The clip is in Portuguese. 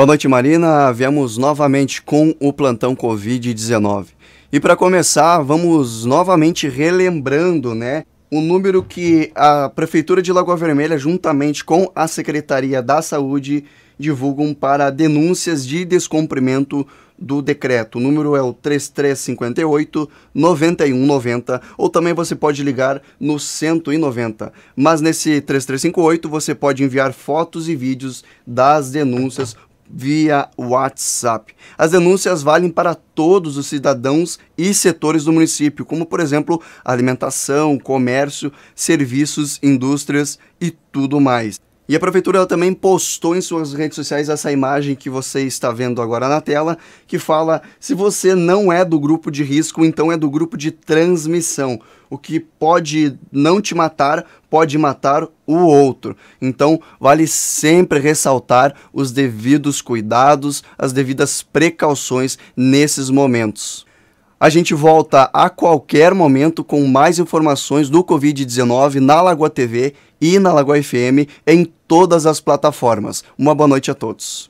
Boa noite, Marina. Viemos novamente com o plantão Covid-19. E para começar, vamos novamente relembrando, né, o número que a prefeitura de Lagoa Vermelha juntamente com a Secretaria da Saúde divulgam para denúncias de descumprimento do decreto. O número é o 3358 9190 ou também você pode ligar no 190. Mas nesse 3358 você pode enviar fotos e vídeos das denúncias via WhatsApp. As denúncias valem para todos os cidadãos e setores do município, como, por exemplo, alimentação, comércio, serviços, indústrias e tudo mais. E a prefeitura também postou em suas redes sociais essa imagem que você está vendo agora na tela, que fala: se você não é do grupo de risco, então é do grupo de transmissão. O que pode não te matar, pode matar o outro. Então, vale sempre ressaltar os devidos cuidados, as devidas precauções nesses momentos. A gente volta a qualquer momento com mais informações do Covid-19 na Lagoa TV e na Lagoa FM em todas as plataformas. Uma boa noite a todos.